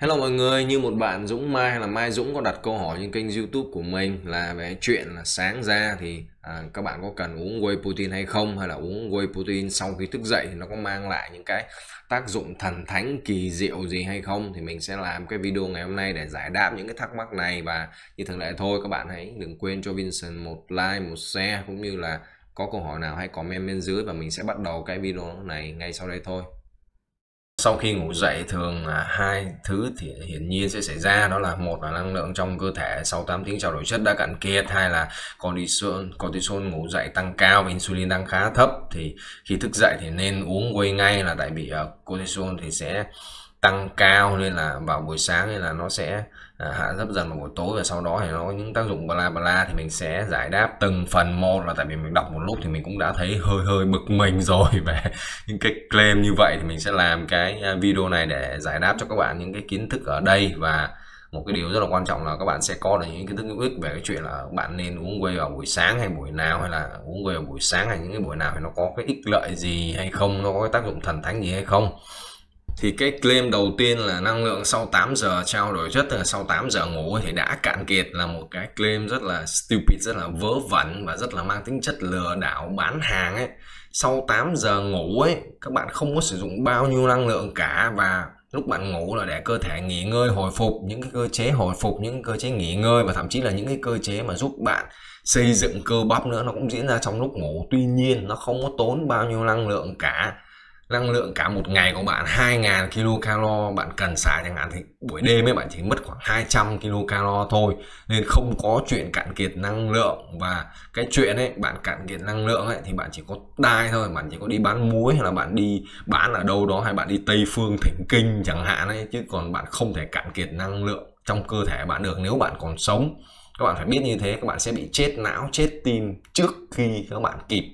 Hello mọi người, như một bạn Dũng Mai hay là Mai Dũng có đặt câu hỏi trên kênh YouTube của mình là về chuyện là sáng ra thì à, các bạn có cần uống whey protein hay không hay là uống whey protein sau khi thức dậy thì nó có mang lại những cái tác dụng thần thánh kỳ diệu gì hay không thì mình sẽ làm cái video ngày hôm nay để giải đáp những cái thắc mắc này và như thường lệ thôi các bạn hãy đừng quên cho Vincent một like, một share cũng như là có câu hỏi nào hãy comment bên dưới và mình sẽ bắt đầu cái video này ngay sau đây thôi sau khi ngủ dậy thường là hai thứ thì hiển nhiên sẽ xảy ra đó là một là năng lượng trong cơ thể sau 8 tiếng trao đổi chất đã cạn kiệt hai là cortisol cortisol ngủ dậy tăng cao và insulin đang khá thấp thì khi thức dậy thì nên uống quay ngay là tại vì ờ, cortisol thì sẽ tăng cao nên là vào buổi sáng nên là nó sẽ à, hạ thấp dần vào buổi tối và sau đó thì nó có những tác dụng bla bla thì mình sẽ giải đáp từng phần một là tại vì mình đọc một lúc thì mình cũng đã thấy hơi hơi bực mình rồi về những cái claim như vậy thì mình sẽ làm cái à, video này để giải đáp cho các bạn những cái kiến thức ở đây và một cái điều rất là quan trọng là các bạn sẽ có được những kiến thức hữu ích về cái chuyện là bạn nên uống quê vào buổi sáng hay buổi nào hay là uống quê vào buổi sáng hay những cái buổi nào thì nó có cái ích lợi gì hay không nó có cái tác dụng thần thánh gì hay không thì cái claim đầu tiên là năng lượng sau 8 giờ trao đổi chất là sau 8 giờ ngủ thì đã cạn kiệt là một cái claim rất là stupid rất là vớ vẩn và rất là mang tính chất lừa đảo bán hàng ấy sau 8 giờ ngủ ấy các bạn không có sử dụng bao nhiêu năng lượng cả và lúc bạn ngủ là để cơ thể nghỉ ngơi hồi phục những cái cơ chế hồi phục những cơ chế nghỉ ngơi và thậm chí là những cái cơ chế mà giúp bạn xây dựng cơ bắp nữa nó cũng diễn ra trong lúc ngủ tuy nhiên nó không có tốn bao nhiêu năng lượng cả năng lượng cả một ngày của bạn 2.000 kilocalo bạn cần xài chẳng hạn thì buổi đêm ấy bạn chỉ mất khoảng 200 kilocalo thôi nên không có chuyện cạn kiệt năng lượng và cái chuyện ấy bạn cạn kiệt năng lượng ấy thì bạn chỉ có đai thôi bạn chỉ có đi bán muối hay là bạn đi bán ở đâu đó hay bạn đi tây phương thỉnh kinh chẳng hạn ấy chứ còn bạn không thể cạn kiệt năng lượng trong cơ thể bạn được nếu bạn còn sống các bạn phải biết như thế các bạn sẽ bị chết não chết tim trước khi các bạn kịp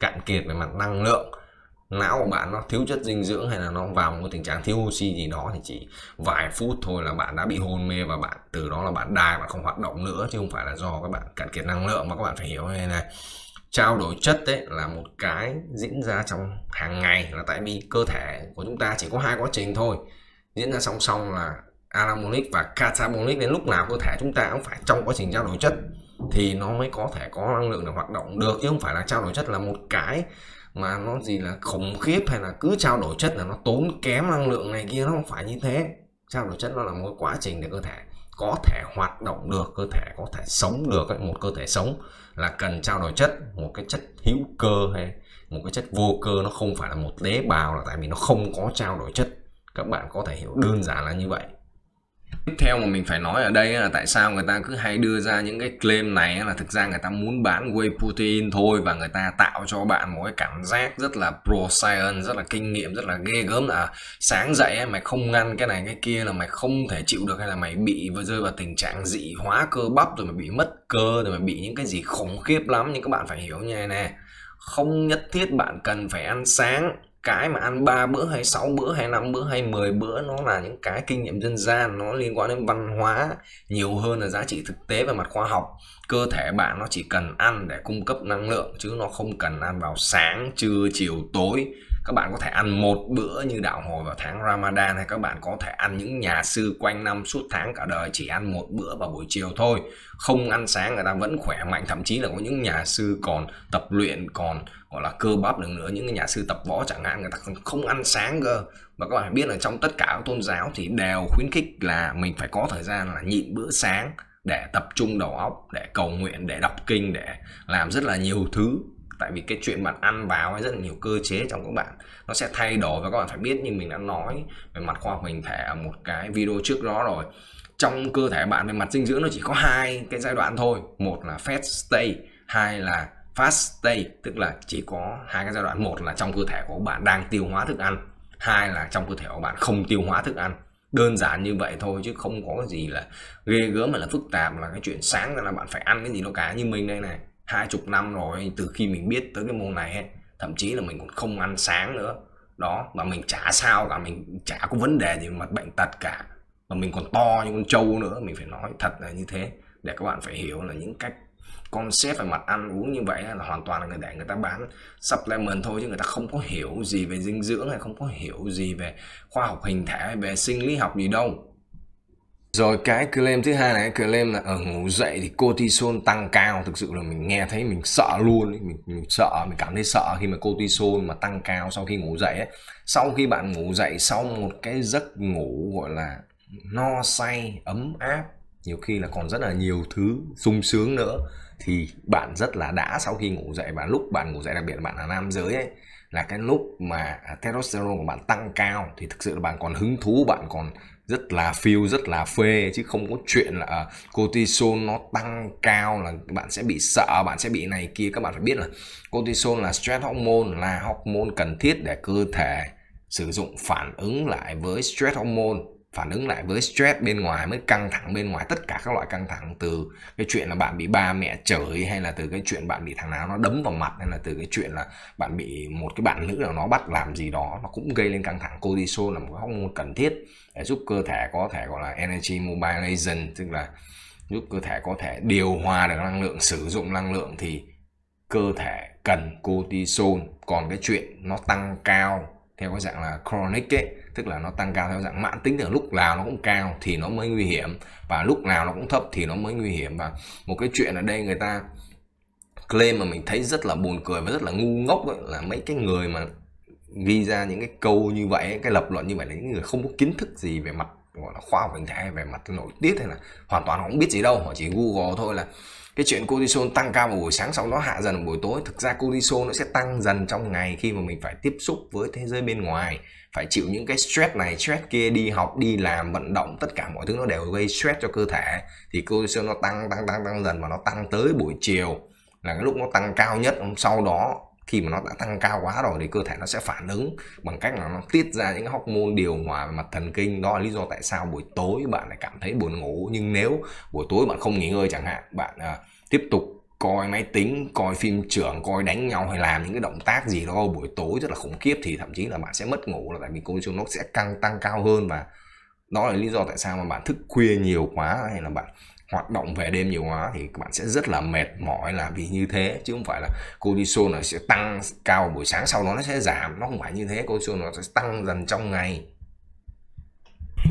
cạn kiệt về mặt năng lượng não của bạn nó thiếu chất dinh dưỡng hay là nó vào một tình trạng thiếu oxy gì đó thì chỉ vài phút thôi là bạn đã bị hôn mê và bạn từ đó là bạn đài và không hoạt động nữa chứ không phải là do các bạn cạn kiệt năng lượng mà các bạn phải hiểu như này trao đổi chất đấy là một cái diễn ra trong hàng ngày là tại vì cơ thể của chúng ta chỉ có hai quá trình thôi diễn ra song song là anabolic và catabolic đến lúc nào cơ thể chúng ta cũng phải trong quá trình trao đổi chất thì nó mới có thể có năng lượng để hoạt động được chứ không phải là trao đổi chất là một cái mà nó gì là khủng khiếp hay là cứ trao đổi chất là nó tốn kém năng lượng này kia nó không phải như thế trao đổi chất nó là một quá trình để cơ thể có thể hoạt động được cơ thể có thể sống được một cơ thể sống là cần trao đổi chất một cái chất hữu cơ hay một cái chất vô cơ nó không phải là một tế bào là tại vì nó không có trao đổi chất các bạn có thể hiểu đơn giản là như vậy tiếp theo mà mình phải nói ở đây là tại sao người ta cứ hay đưa ra những cái claim này là thực ra người ta muốn bán whey protein thôi và người ta tạo cho bạn một cái cảm giác rất là pro science rất là kinh nghiệm rất là ghê gớm là à, sáng dậy mày không ngăn cái này cái kia là mày không thể chịu được hay là mày bị rơi vào tình trạng dị hóa cơ bắp rồi mày bị mất cơ rồi mày bị những cái gì khủng khiếp lắm nhưng các bạn phải hiểu nha nè không nhất thiết bạn cần phải ăn sáng cái mà ăn 3 bữa hay 6 bữa hay 5 bữa hay 10 bữa nó là những cái kinh nghiệm dân gian nó liên quan đến văn hóa nhiều hơn là giá trị thực tế về mặt khoa học cơ thể bạn nó chỉ cần ăn để cung cấp năng lượng chứ nó không cần ăn vào sáng trưa chiều tối các bạn có thể ăn một bữa như đạo hồi vào tháng Ramadan hay các bạn có thể ăn những nhà sư quanh năm suốt tháng cả đời chỉ ăn một bữa vào buổi chiều thôi không ăn sáng người ta vẫn khỏe mạnh thậm chí là có những nhà sư còn tập luyện còn gọi là cơ bắp được nữa những nhà sư tập võ chẳng hạn người ta không ăn sáng cơ và các bạn biết là trong tất cả các tôn giáo thì đều khuyến khích là mình phải có thời gian là nhịn bữa sáng để tập trung đầu óc để cầu nguyện để đọc kinh để làm rất là nhiều thứ tại vì cái chuyện bạn ăn vào hay rất là nhiều cơ chế trong các bạn nó sẽ thay đổi và các bạn phải biết như mình đã nói về mặt khoa học hình thể ở một cái video trước đó rồi trong cơ thể bạn về mặt dinh dưỡng nó chỉ có hai cái giai đoạn thôi một là fast stay hai là fast stay tức là chỉ có hai cái giai đoạn một là trong cơ thể của bạn đang tiêu hóa thức ăn hai là trong cơ thể của bạn không tiêu hóa thức ăn đơn giản như vậy thôi chứ không có gì là ghê gớm mà là phức tạp là cái chuyện sáng ra là bạn phải ăn cái gì nó cả như mình đây này hai chục năm rồi từ khi mình biết tới cái môn này thậm chí là mình còn không ăn sáng nữa đó mà mình chả sao cả mình chả có vấn đề gì mặt bệnh tật cả mà mình còn to như con trâu nữa mình phải nói thật là như thế để các bạn phải hiểu là những cách concept về mặt ăn uống như vậy là hoàn toàn là người để người ta bán supplement thôi chứ người ta không có hiểu gì về dinh dưỡng hay không có hiểu gì về khoa học hình thể về sinh lý học gì đâu rồi cái claim thứ hai này cái claim là ở ờ, ngủ dậy thì cortisol tăng cao thực sự là mình nghe thấy mình sợ luôn ấy. Mình, mình sợ mình cảm thấy sợ khi mà cortisol mà tăng cao sau khi ngủ dậy ấy. sau khi bạn ngủ dậy sau một cái giấc ngủ gọi là no say ấm áp nhiều khi là còn rất là nhiều thứ sung sướng nữa thì bạn rất là đã sau khi ngủ dậy và lúc bạn ngủ dậy đặc biệt là bạn là nam giới ấy là cái lúc mà testosterone của bạn tăng cao thì thực sự là bạn còn hứng thú bạn còn rất là phiêu rất là phê chứ không có chuyện là à, cortisol nó tăng cao là bạn sẽ bị sợ bạn sẽ bị này kia các bạn phải biết là cortisol là stress hormone là hormone cần thiết để cơ thể sử dụng phản ứng lại với stress hormone phản ứng lại với stress bên ngoài mới căng thẳng bên ngoài tất cả các loại căng thẳng từ cái chuyện là bạn bị ba mẹ chửi hay là từ cái chuyện bạn bị thằng nào nó đấm vào mặt hay là từ cái chuyện là bạn bị một cái bạn nữ nào nó bắt làm gì đó nó cũng gây lên căng thẳng cortisol là một cái hormone cần thiết để giúp cơ thể có thể gọi là energy mobilization tức là giúp cơ thể có thể điều hòa được năng lượng sử dụng năng lượng thì cơ thể cần cortisol còn cái chuyện nó tăng cao theo cái dạng là chronic ấy, tức là nó tăng cao theo dạng mãn tính từ lúc nào nó cũng cao thì nó mới nguy hiểm và lúc nào nó cũng thấp thì nó mới nguy hiểm và một cái chuyện ở đây người ta claim mà mình thấy rất là buồn cười và rất là ngu ngốc ấy, là mấy cái người mà ghi ra những cái câu như vậy ấy, cái lập luận như vậy là những người không có kiến thức gì về mặt gọi là khoa học hình thể về mặt nội tiết hay là hoàn toàn không biết gì đâu họ chỉ google thôi là cái chuyện cortisol tăng cao vào buổi sáng sau nó hạ dần vào buổi tối thực ra cortisol nó sẽ tăng dần trong ngày khi mà mình phải tiếp xúc với thế giới bên ngoài phải chịu những cái stress này stress kia đi học đi làm vận động tất cả mọi thứ nó đều gây stress cho cơ thể thì cortisol nó tăng tăng tăng tăng dần và nó tăng tới buổi chiều là cái lúc nó tăng cao nhất sau đó khi mà nó đã tăng cao quá rồi thì cơ thể nó sẽ phản ứng bằng cách là nó tiết ra những hormone điều hòa về mặt thần kinh đó là lý do tại sao buổi tối bạn lại cảm thấy buồn ngủ nhưng nếu buổi tối bạn không nghỉ ngơi chẳng hạn bạn uh, tiếp tục coi máy tính coi phim trưởng coi đánh nhau hay làm những cái động tác gì đó buổi tối rất là khủng khiếp thì thậm chí là bạn sẽ mất ngủ là tại vì cortisol nó sẽ căng tăng cao hơn và đó là lý do tại sao mà bạn thức khuya nhiều quá hay là bạn hoạt động về đêm nhiều quá thì các bạn sẽ rất là mệt mỏi là vì như thế chứ không phải là cortisol nó sẽ tăng cao buổi sáng sau đó nó sẽ giảm nó không phải như thế cortisol nó sẽ tăng dần trong ngày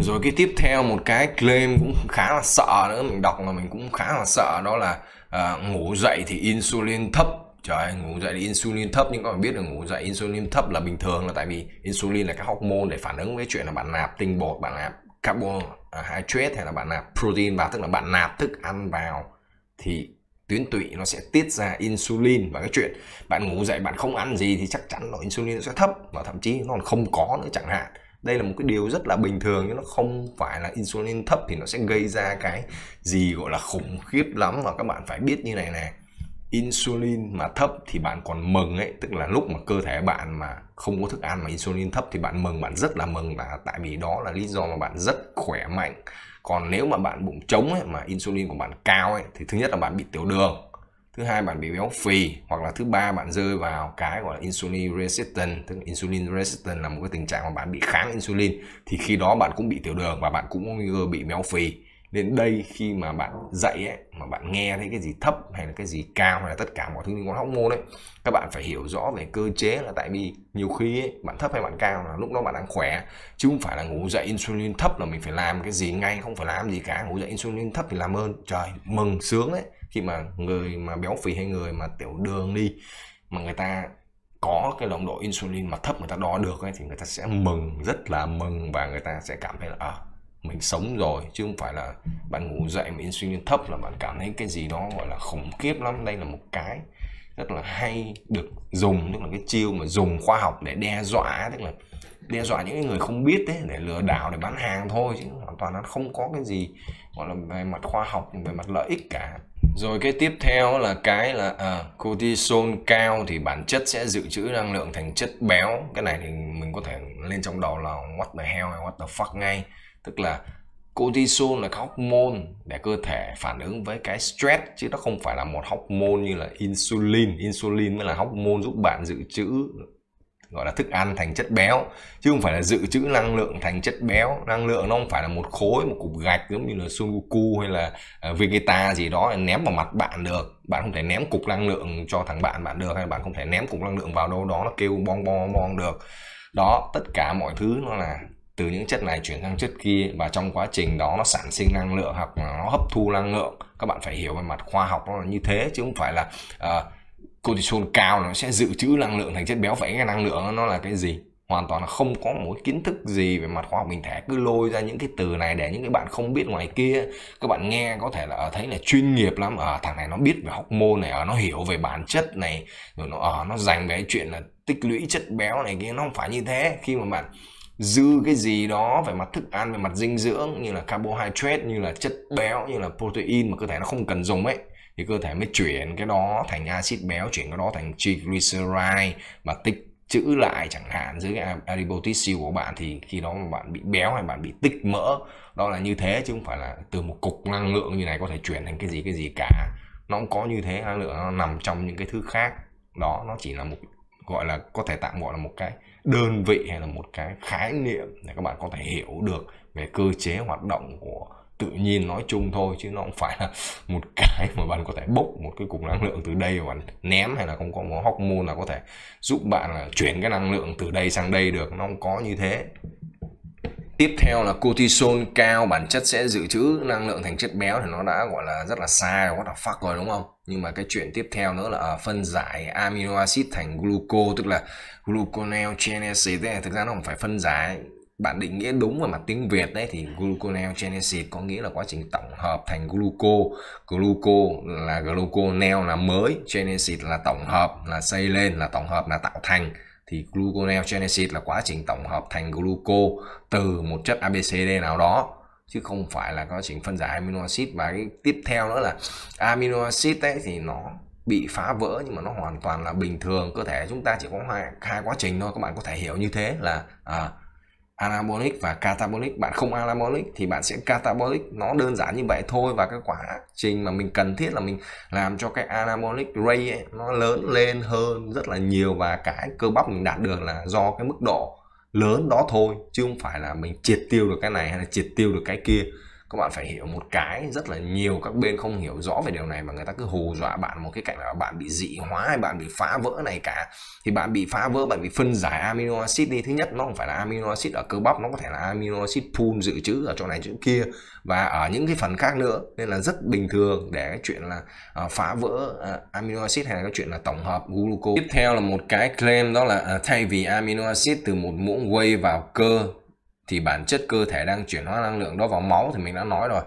rồi cái tiếp theo một cái claim cũng khá là sợ nữa mình đọc mà mình cũng khá là sợ đó là uh, ngủ dậy thì insulin thấp trời ngủ dậy thì insulin thấp nhưng các bạn biết là ngủ dậy insulin thấp là bình thường là tại vì insulin là cái hormone để phản ứng với chuyện là bạn nạp tinh bột bạn nạp carbon Ờ, hydrate hay là bạn nạp protein vào tức là bạn nạp thức ăn vào thì tuyến tụy nó sẽ tiết ra insulin và cái chuyện bạn ngủ dậy bạn không ăn gì thì chắc chắn là insulin sẽ thấp và thậm chí nó còn không có nữa chẳng hạn đây là một cái điều rất là bình thường nhưng nó không phải là insulin thấp thì nó sẽ gây ra cái gì gọi là khủng khiếp lắm và các bạn phải biết như này này insulin mà thấp thì bạn còn mừng ấy tức là lúc mà cơ thể bạn mà không có thức ăn mà insulin thấp thì bạn mừng bạn rất là mừng và tại vì đó là lý do mà bạn rất khỏe mạnh còn nếu mà bạn bụng trống ấy, mà insulin của bạn cao ấy, thì thứ nhất là bạn bị tiểu đường thứ hai bạn bị béo phì hoặc là thứ ba bạn rơi vào cái gọi là insulin resistant tức là insulin resistant là một cái tình trạng mà bạn bị kháng insulin thì khi đó bạn cũng bị tiểu đường và bạn cũng có nguy cơ bị béo phì nên đây khi mà bạn dạy ấy, mà bạn nghe thấy cái gì thấp hay là cái gì cao hay là tất cả mọi thứ liên quan hóc môn ấy các bạn phải hiểu rõ về cơ chế là tại vì nhiều khi ấy, bạn thấp hay bạn cao là lúc đó bạn đang khỏe chứ không phải là ngủ dậy insulin thấp là mình phải làm cái gì ngay không phải làm gì cả ngủ dậy insulin thấp thì làm ơn trời mừng sướng đấy khi mà người mà béo phì hay người mà tiểu đường đi mà người ta có cái nồng độ insulin mà thấp người ta đo được ấy, thì người ta sẽ mừng rất là mừng và người ta sẽ cảm thấy là à, mình sống rồi chứ không phải là bạn ngủ dậy mà insulin thấp là bạn cảm thấy cái gì đó gọi là khủng khiếp lắm đây là một cái rất là hay được dùng tức là cái chiêu mà dùng khoa học để đe dọa tức là đe dọa những người không biết đấy để lừa đảo để bán hàng thôi chứ hoàn toàn nó không có cái gì gọi là về mặt khoa học về mặt lợi ích cả rồi cái tiếp theo là cái là à, cortisol cao thì bản chất sẽ dự trữ năng lượng thành chất béo cái này thì mình có thể lên trong đầu là what the hell hay what the fuck ngay tức là cortisol là hormone để cơ thể phản ứng với cái stress chứ nó không phải là một hormone như là insulin insulin mới là hormone giúp bạn dự trữ gọi là thức ăn thành chất béo chứ không phải là dự trữ năng lượng thành chất béo năng lượng nó không phải là một khối một cục gạch giống như là Sun Goku hay là à, Vegeta gì đó ném vào mặt bạn được bạn không thể ném cục năng lượng cho thằng bạn bạn được hay là bạn không thể ném cục năng lượng vào đâu đó nó kêu bong bong bong được đó tất cả mọi thứ nó là từ những chất này chuyển sang chất kia và trong quá trình đó nó sản sinh năng lượng hoặc nó hấp thu năng lượng các bạn phải hiểu về mặt khoa học nó là như thế chứ không phải là uh, cortisol cao nó sẽ dự trữ năng lượng thành chất béo vậy cái năng lượng nó là cái gì hoàn toàn là không có mối kiến thức gì về mặt khoa học mình thể cứ lôi ra những cái từ này để những cái bạn không biết ngoài kia các bạn nghe có thể là ờ, thấy là chuyên nghiệp lắm ở ờ, à, thằng này nó biết về học môn này ở nó hiểu về bản chất này rồi nó ở à, nó dành về chuyện là tích lũy chất béo này kia nó không phải như thế khi mà bạn dư cái gì đó về mặt thức ăn về mặt dinh dưỡng như là carbohydrate như là chất ừ. béo như là protein mà cơ thể nó không cần dùng ấy thì cơ thể mới chuyển cái đó thành axit béo chuyển cái đó thành triglyceride mà tích trữ lại chẳng hạn dưới cái adipotic cell của bạn thì khi đó mà bạn bị béo hay bạn bị tích mỡ đó là như thế chứ không phải là từ một cục năng lượng như này có thể chuyển thành cái gì cái gì cả nó cũng có như thế năng lượng nó nằm trong những cái thứ khác đó nó chỉ là một gọi là có thể tạm gọi là một cái đơn vị hay là một cái khái niệm để các bạn có thể hiểu được về cơ chế hoạt động của tự nhiên nói chung thôi chứ nó không phải là một cái mà bạn có thể bốc một cái cục năng lượng từ đây và bạn ném hay là không có một môn là có thể giúp bạn là chuyển cái năng lượng từ đây sang đây được nó không có như thế tiếp theo là cortisol cao bản chất sẽ dự trữ năng lượng thành chất béo thì nó đã gọi là rất là xa quá là fuck rồi đúng không nhưng mà cái chuyện tiếp theo nữa là à, phân giải amino acid thành gluco tức là gluconeogenesis đấy thực ra nó không phải phân giải bạn định nghĩa đúng về mặt tiếng Việt đấy thì gluconeogenesis có nghĩa là quá trình tổng hợp thành gluco gluco là gluconeo là mới genesis là tổng hợp là xây lên là tổng hợp là tạo thành thì gluconeogenesis là quá trình tổng hợp thành gluco từ một chất ABCD nào đó chứ không phải là quá trình phân giải amino acid và cái tiếp theo nữa là amino acid ấy thì nó bị phá vỡ nhưng mà nó hoàn toàn là bình thường cơ thể chúng ta chỉ có hai hai quá trình thôi các bạn có thể hiểu như thế là à, anabolic và catabolic bạn không anabolic thì bạn sẽ catabolic nó đơn giản như vậy thôi và cái quá trình mà mình cần thiết là mình làm cho cái anabolic rate ấy, nó lớn lên hơn rất là nhiều và cái cơ bắp mình đạt được là do cái mức độ lớn đó thôi chứ không phải là mình triệt tiêu được cái này hay là triệt tiêu được cái kia các bạn phải hiểu một cái rất là nhiều các bên không hiểu rõ về điều này mà người ta cứ hù dọa bạn một cái cảnh là bạn bị dị hóa hay bạn bị phá vỡ này cả thì bạn bị phá vỡ bạn bị phân giải amino acid đi thứ nhất nó không phải là amino acid ở cơ bắp nó có thể là amino acid pool dự trữ ở chỗ này chỗ kia và ở những cái phần khác nữa nên là rất bình thường để cái chuyện là uh, phá vỡ uh, amino acid hay là cái chuyện là tổng hợp glucose tiếp theo là một cái claim đó là uh, thay vì amino acid từ một muỗng whey vào cơ thì bản chất cơ thể đang chuyển hóa năng lượng đó vào máu thì mình đã nói rồi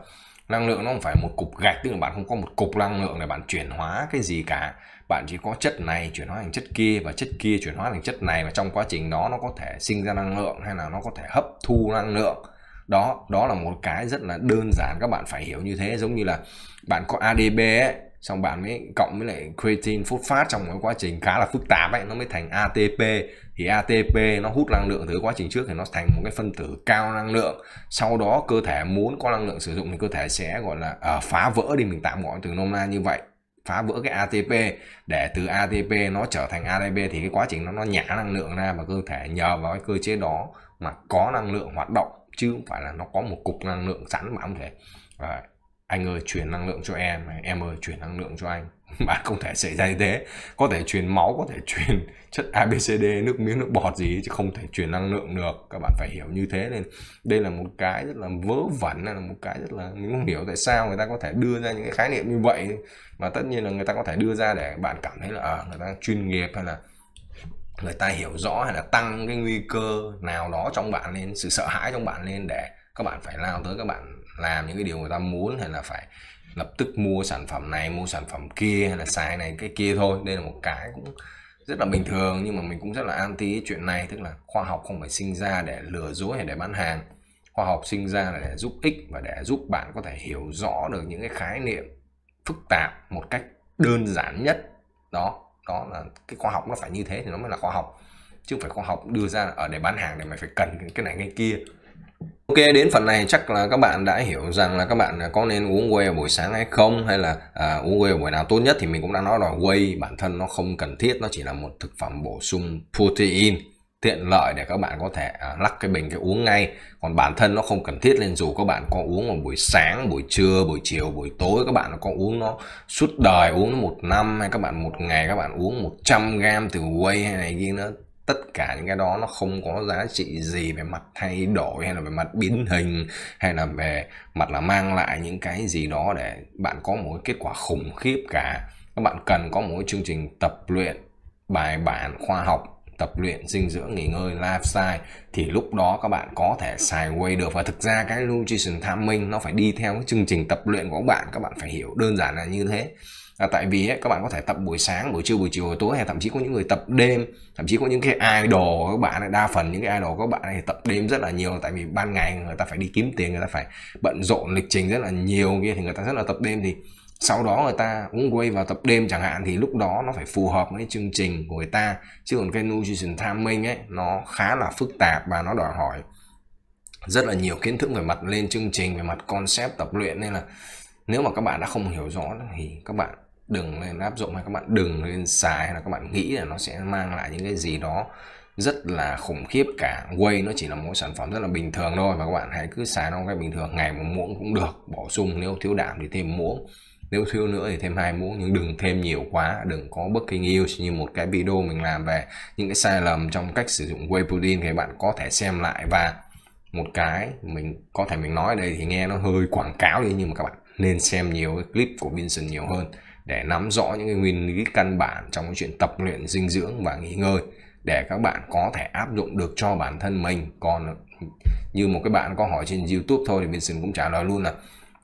năng lượng nó không phải một cục gạch tức là bạn không có một cục năng lượng để bạn chuyển hóa cái gì cả bạn chỉ có chất này chuyển hóa thành chất kia và chất kia chuyển hóa thành chất này và trong quá trình đó nó có thể sinh ra năng lượng hay là nó có thể hấp thu năng lượng đó đó là một cái rất là đơn giản các bạn phải hiểu như thế giống như là bạn có ADB xong bạn mới cộng với lại creatine phốt phát trong cái quá trình khá là phức tạp ấy nó mới thành ATP thì ATP nó hút năng lượng từ quá trình trước thì nó thành một cái phân tử cao năng lượng sau đó cơ thể muốn có năng lượng sử dụng thì cơ thể sẽ gọi là à, phá vỡ đi mình tạm gọi từ nôm na như vậy phá vỡ cái ATP để từ ATP nó trở thành ADP thì cái quá trình nó nó nhả năng lượng ra và cơ thể nhờ vào cái cơ chế đó mà có năng lượng hoạt động chứ không phải là nó có một cục năng lượng sẵn mà không thể anh ơi chuyển năng lượng cho em em ơi chuyển năng lượng cho anh mà không thể xảy ra như thế có thể truyền máu có thể truyền chất abcd nước miếng nước bọt gì chứ không thể truyền năng lượng được các bạn phải hiểu như thế nên đây là một cái rất là vớ vẩn là một cái rất là mình không hiểu tại sao người ta có thể đưa ra những cái khái niệm như vậy mà tất nhiên là người ta có thể đưa ra để bạn cảm thấy là à, người ta chuyên nghiệp hay là người ta hiểu rõ hay là tăng cái nguy cơ nào đó trong bạn lên sự sợ hãi trong bạn lên để các bạn phải lao tới các bạn làm những cái điều người ta muốn hay là phải lập tức mua sản phẩm này mua sản phẩm kia hay là xài này cái kia thôi đây là một cái cũng rất là bình thường nhưng mà mình cũng rất là anti cái chuyện này tức là khoa học không phải sinh ra để lừa dối hay để bán hàng khoa học sinh ra là để giúp ích và để giúp bạn có thể hiểu rõ được những cái khái niệm phức tạp một cách đơn giản nhất đó đó là cái khoa học nó phải như thế thì nó mới là khoa học chứ không phải khoa học đưa ra ở để bán hàng để mày phải cần cái này cái kia Ok đến phần này chắc là các bạn đã hiểu rằng là các bạn có nên uống whey buổi sáng hay không hay là à, uống whey buổi nào tốt nhất thì mình cũng đã nói rồi whey bản thân nó không cần thiết nó chỉ là một thực phẩm bổ sung protein tiện lợi để các bạn có thể à, lắc cái bình cái uống ngay còn bản thân nó không cần thiết nên dù các bạn có uống vào buổi sáng buổi trưa buổi chiều buổi tối các bạn có uống nó suốt đời uống một năm hay các bạn một ngày các bạn uống 100 gram từ whey hay này kia nữa tất cả những cái đó nó không có giá trị gì về mặt thay đổi hay là về mặt biến hình hay là về mặt là mang lại những cái gì đó để bạn có một kết quả khủng khiếp cả các bạn cần có một chương trình tập luyện bài bản khoa học tập luyện dinh dưỡng nghỉ ngơi lifestyle thì lúc đó các bạn có thể xài quay được và thực ra cái nutrition timing nó phải đi theo cái chương trình tập luyện của các bạn các bạn phải hiểu đơn giản là như thế là tại vì ấy, các bạn có thể tập buổi sáng buổi trưa buổi chiều buổi tối hay thậm chí có những người tập đêm thậm chí có những cái idol các bạn ấy, đa phần những cái idol các bạn ấy tập đêm rất là nhiều tại vì ban ngày người ta phải đi kiếm tiền người ta phải bận rộn lịch trình rất là nhiều kia thì người ta rất là tập đêm thì sau đó người ta cũng quay vào tập đêm chẳng hạn thì lúc đó nó phải phù hợp với chương trình của người ta chứ còn cái nutrition timing ấy nó khá là phức tạp và nó đòi hỏi rất là nhiều kiến thức về mặt lên chương trình về mặt concept tập luyện nên là nếu mà các bạn đã không hiểu rõ thì các bạn đừng nên áp dụng hay các bạn đừng nên xài hay là các bạn nghĩ là nó sẽ mang lại những cái gì đó rất là khủng khiếp cả Way nó chỉ là một sản phẩm rất là bình thường thôi và các bạn hãy cứ xài nó cái bình thường ngày một muỗng cũng được bổ sung nếu thiếu đạm thì thêm muỗng nếu thiếu nữa thì thêm hai muỗng nhưng đừng thêm nhiều quá đừng có bất kỳ news như một cái video mình làm về những cái sai lầm trong cách sử dụng whey protein thì bạn có thể xem lại và một cái mình có thể mình nói ở đây thì nghe nó hơi quảng cáo đi nhưng mà các bạn nên xem nhiều cái clip của Vincent nhiều hơn để nắm rõ những nguyên lý căn bản trong cái chuyện tập luyện dinh dưỡng và nghỉ ngơi để các bạn có thể áp dụng được cho bản thân mình còn như một cái bạn có hỏi trên youtube thôi thì Vincent cũng trả lời luôn là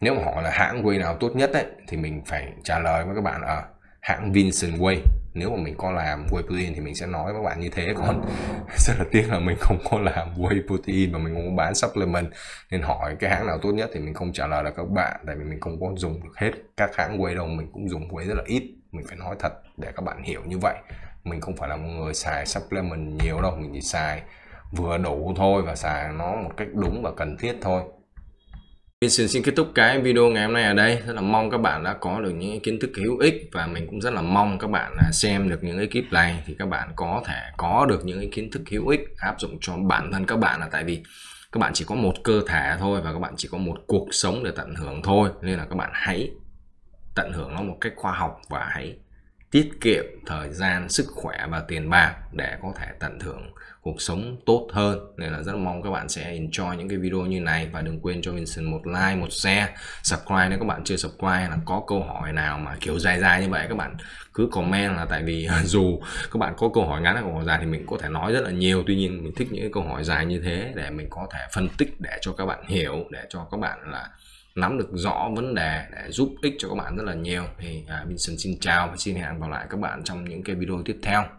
nếu mà hỏi là hãng way nào tốt nhất ấy, thì mình phải trả lời với các bạn ở hãng Vincent Way nếu mà mình có làm whey protein thì mình sẽ nói với bạn như thế còn rất là tiếc là mình không có làm whey protein mà mình không bán supplement nên hỏi cái hãng nào tốt nhất thì mình không trả lời là các bạn tại vì mình không có dùng được hết các hãng whey đâu mình cũng dùng whey rất là ít mình phải nói thật để các bạn hiểu như vậy mình không phải là một người xài supplement nhiều đâu mình chỉ xài vừa đủ thôi và xài nó một cách đúng và cần thiết thôi Vincent xin kết thúc cái video ngày hôm nay ở đây rất là mong các bạn đã có được những kiến thức hữu ích và mình cũng rất là mong các bạn xem được những clip này thì các bạn có thể có được những kiến thức hữu ích áp dụng cho bản thân các bạn là tại vì các bạn chỉ có một cơ thể thôi và các bạn chỉ có một cuộc sống để tận hưởng thôi nên là các bạn hãy tận hưởng nó một cách khoa học và hãy tiết kiệm thời gian sức khỏe và tiền bạc để có thể tận hưởng cuộc sống tốt hơn nên là rất mong các bạn sẽ enjoy những cái video như này và đừng quên cho Vincent một like một share subscribe nếu các bạn chưa subscribe là có câu hỏi nào mà kiểu dài dài như vậy các bạn cứ comment là tại vì dù các bạn có câu hỏi ngắn hay câu hỏi dài thì mình có thể nói rất là nhiều tuy nhiên mình thích những câu hỏi dài như thế để mình có thể phân tích để cho các bạn hiểu để cho các bạn là nắm được rõ vấn đề để giúp ích cho các bạn rất là nhiều thì à, Vincent xin chào và xin hẹn gặp lại các bạn trong những cái video tiếp theo